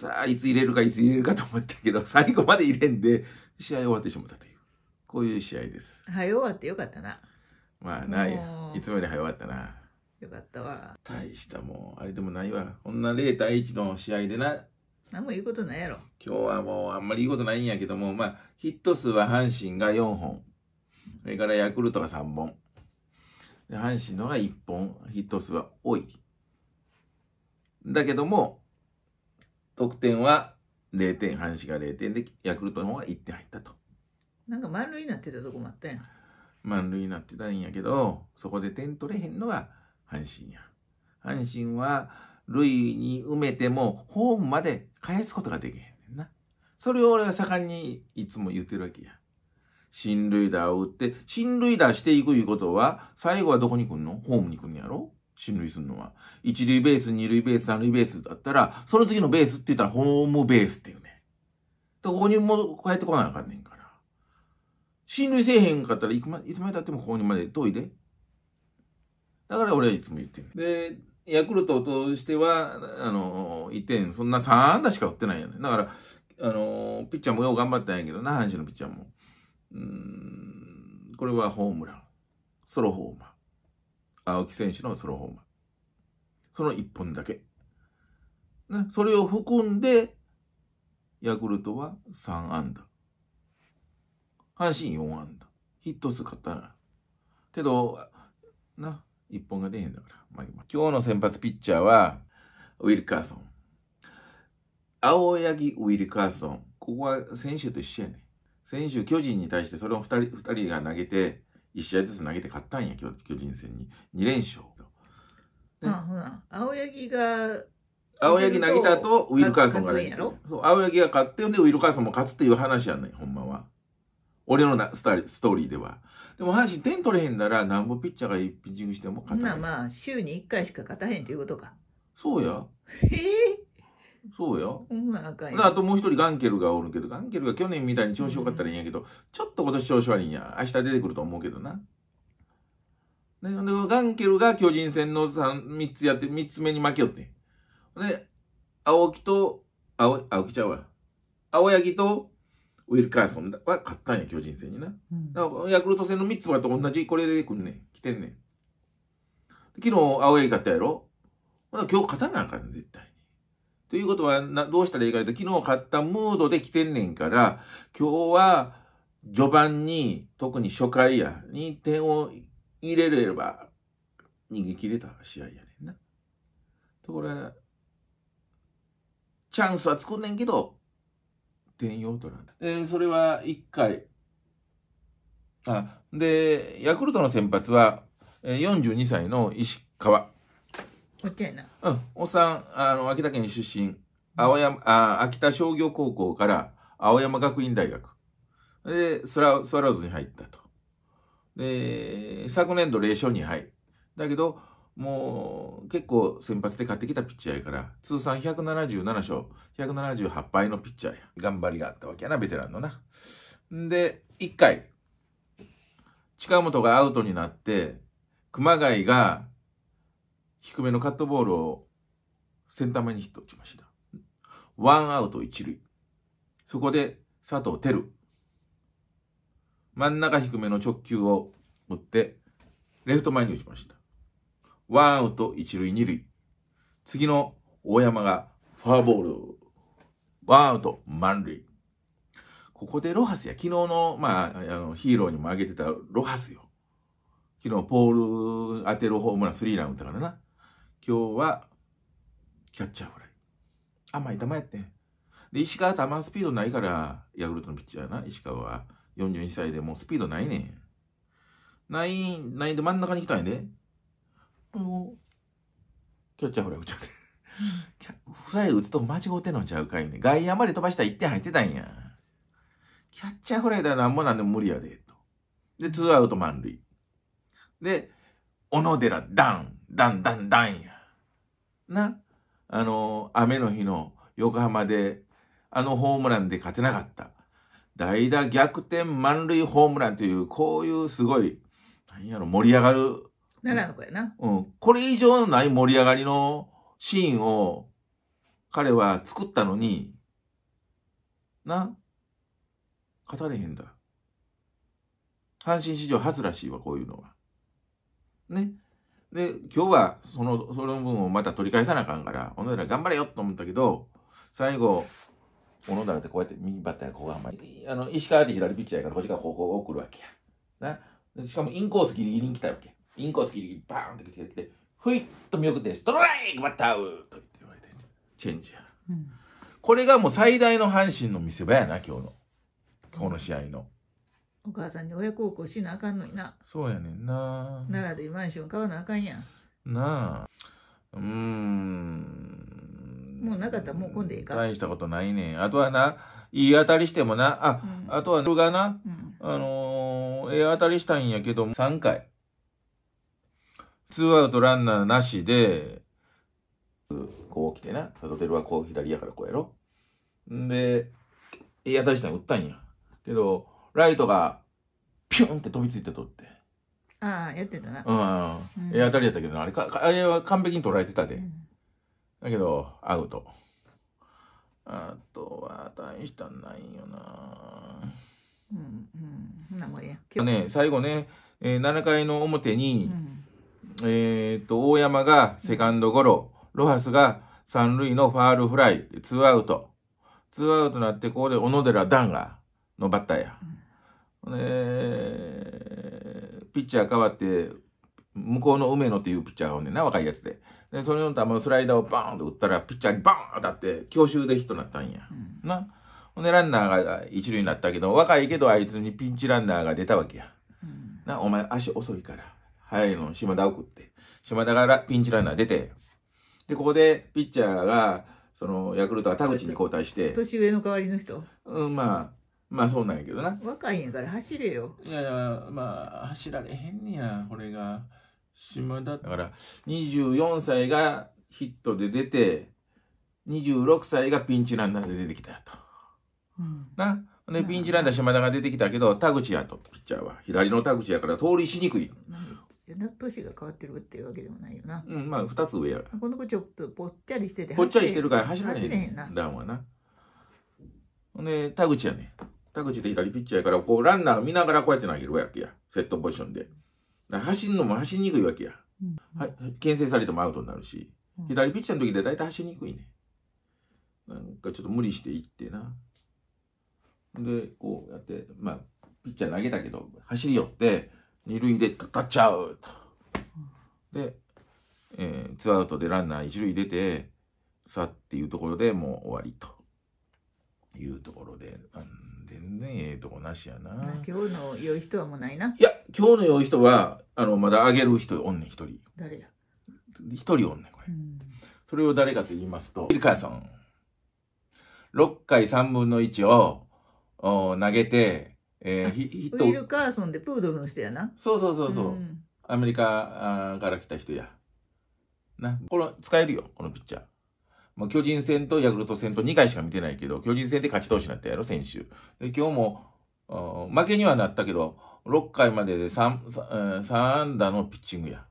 さあ、いつ入れるか、いつ入れるかと思ったけど、最後まで入れんで、試合終わってしまったという。こういう試合です。早終わってよかったな。まあ、ない。いつもより早終わったな。よかったわ。大したもう、あれでもないわ。こんな0対1の試合でな。何も言うことないやろ。今日はもう、あんまり言うことないんやけども、まあ、ヒット数は阪神が4本。それからヤクルトが3本。阪神のが1本、ヒット数は多い。だけども、得点は0点、阪神が0点で、ヤクルトの方が1点入ったと。なんか満塁になってたとこもあったやん。満塁になってたんやけど、そこで点取れへんのが阪神や。阪神は塁に埋めてもホームまで返すことができへんねんな。それを俺は盛んにいつも言ってるわけや。進塁打を打って、進塁打していくいうことは、最後はどこに来んのホームに来んのやろ進塁するのは。一塁ベース、二塁ベース、三塁ベースだったら、その次のベースって言ったらホームベースっていうね。で、ここにもこうやってこなあかんねんから。進塁せえへんかったらいく、ま、いつまでたってもここにまで遠いで。だから俺はいつも言ってんで、ヤクルトとしては、あの、1点、そんな3安打しか打ってないよね。だから、あの、ピッチャーもよう頑張ったんやけどな、阪神のピッチャーも。うん、これはホームラン。ソロホーマン。青木選手のソロホームその1本だけ。ね、それを含んで、ヤクルトは3安打。阪神4安打。ヒット数勝ったな。けど、な、1本が出へんだから。まあ、今日の先発ピッチャーは、ウィルカーソン。青柳ウィルカーソン。ここは選手と一緒やね。選手、巨人に対してそれを2人 ,2 人が投げて、1試合ずつ投げて勝ったんや巨人戦に2連勝、ね、あほら青柳が青柳投げた後ウィルカーソンがねそう青柳が勝ってんでウィルカーソンも勝つっていう話やねんほんまは俺のなスタストーリーではでも阪神点取れへんならなんぼピッチャーがいいピッチングしても勝たへんまあまあ週に1回しか勝たへんということかそうやえ えーそうよ。ほんまああともう一人ガンケルがおるけど、ガンケルが去年みたいに調子よかったらいいんやけど、ちょっと今年調子悪いんや。明日出てくると思うけどな。ね、でガンケルが巨人戦の 3, つやって、3つ目に負けよって。で、青木と、青青木ちゃうわ。青柳とウィルカーソンは勝ったんや、巨人戦にな。うん、だからヤクルト戦の3つはと同じ、これで来んねん。来てんねん。昨日、青柳勝ったやろ。今日勝たなあかん、絶対。ということはな、どうしたらいいかというと、昨日買ったムードで来てんねんから、今日は序盤に、特に初回や、に点を入れれば、逃げ切れた試合やねんな。ところが、チャンスは作んねんけど、点用となんだ。えそれは1回。あ、で、ヤクルトの先発は、42歳の石川。若いな。うん。おっさん、あの、秋田県出身、青山、あ秋田商業高校から青山学院大学。で、スラスワロズに入ったと。で、昨年度0勝2敗。だけど、もう結構先発で勝ってきたピッチャーやから通算177勝178敗のピッチャーや頑張りがあったわけやなベテランのな。んで1回近本がアウトになって熊谷が低めのカットボールをセンター前にヒット打ちました。ワンアウト一塁。そこで佐藤輝。真ん中低めの直球を打って、レフト前に打ちました。ワンアウト一塁二塁。次の大山がフォアボール。ワンアウト満塁。ここでロハスや、昨日の、まあ、あのヒーローにも挙げてたロハスよ。昨日ポール当てるホームランスリーラン打ったからな。今日はキャッチャーフライ。甘い球やってん。で、石川球スピードないから、ヤクルトのピッチャーな、石川は。42歳でもうスピードないねん。ない、ないで真ん中に来たんやで。もう、キャッチャーフライ打っちゃって。フライ打つと間違うてんのちゃうかいね。外野まで飛ばしたら1点入ってたんや。キャッチャーフライだなんもなんでも無理やで、と。で、ツーアウト満塁。で、小野寺、ダン、ダン、ダン、ダンや。な、あの、雨の日の横浜で、あのホームランで勝てなかった。代打逆転満塁ホームランという、こういうすごい、何やろ、盛り上がる。奈良の子やな。うん。これ以上のない盛り上がりのシーンを、彼は作ったのに、な、語れへんだ。阪神史上初らしいわ、こういうのは。ね。で、今日はその、その分をまた取り返さなあかんから、小野寺頑張れよと思ったけど、最後、小野寺ってこうやって右バッターがここあんまり、あの、石川って左ピッチャーやから、こっちがここを送るわけや。な。しかもインコースギリギリに来たわけ。インコースギリギリバーンって来てて、ふいっと見送って、ストライクバッターウーと言って言われて、チェンジや。うん、これがもう最大の阪神の見せ場やな、今日の。今日の試合の。お母さんに親孝行しなあかんのになそうやねんな奈良でマンション買わなあかんやんなあうんもうなかったらもう来んでいいか大したことないねんあとはな言い当たりしてもなあ、うん、あとはがな、うん、あのー、ええ当たりしたんやけど3回ツーアウトランナーなしでこう来てなサドテルはこう左やからこうやろんでええ当たりしたん打ったんやけどライトがピュンって飛びついて撮って。ああ、やってたな。うん。え、うん、当たりやったけどあれか、あれは完璧にらえてたで。うん、だけど、アウト。あとは、大したんないよな。うん、うん。なもうええ。ね、最後ね、えー、7回の表に、うん、えっと、大山がセカンドゴロ、ロハスが三塁のファールフライ、ツーアウト。ツーアウトになって、ここで小野寺段が、のバッターや。うえー、ピッチャー変わって、向こうの梅野っていうピッチャーがおんねんな、若いやつで。で、それの球、スライダーをバーンと打ったら、ピッチャーにバーン当たって、強襲でヒットになったんや。うん、な。ほんで、ランナーが一塁になったけど、若いけどあいつにピンチランナーが出たわけや。うん、な、お前足遅いから、早いの島田送って。島田がピンチランナー出て、で、ここでピッチャーが、その、ヤクルトは田口に交代して。年上の代わりの人うん、まあ、まあそうなんやけどな若いんやから走れよいやいやまあ走られへんねやこれが島田だから24歳がヒットで出て26歳がピンチランナーで出てきたやと、うん、なでピンチランナー島田が出てきたけど田口やとピッチャーは左の田口やから通りしにくい、年が変わってるっていうわけでもないよな。うん、まあ2つ上や。この子ちょっとぽっちゃりしてて。ぽっちゃりしてるから走らへん。だんはな。ほんで、田口やね。田口で左ピッチャーやから、こう、ランナー見ながらこうやって投げるわけや。セットポジションで。走るのも走りにくいわけや。ん、はい、牽制されてもアウトになるし、左ピッチャーの時で大体走りにくいね。なんかちょっと無理していってな。で、こうやって、まあ、ピッチャー投げたけど、走り寄って、二塁で立っちゃうと。で、えー、ツーアウトでランナー一塁出て、さっていうところでもう終わりと。いうところで、うん、全然ええとこなしやな。今日の良い人はもうないな。いや、今日の良い人は、あの、まだあげる人おんねん、一人。誰や一人おんねん、これ。それを誰かと言いますと、ルカさん。6回3分の1を投げて、えー、ヒット。ウィルカーソンでプードルの人やな。そうそうそうそう。うん、アメリカから来た人や。な、これ使えるよ、このピッチャー。まあ、巨人戦とヤクルト戦と2回しか見てないけど、巨人戦で勝ち投手になったやろ、先週。で、今日も、負けにはなったけど、6回までで 3, 3, 安打のピッチングや。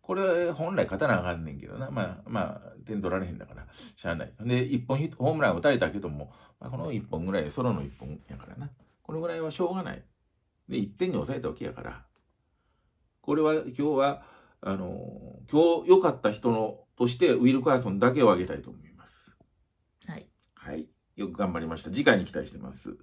これ、本来勝たなあかんねんけどな。まあ、まあ、点取られへんだから、しゃあない。で、1本ヒット、ホームラン打たれたけども、まあ、この1本ぐらい、ソロの1本やからな。このぐらいはしょうがない。で、1点に抑えたわけやから。これは、今日は、あの今日良かった人のとしてウィルカーソンだけを挙げたいと思います。はい。はい。よく頑張りました。次回に期待してます。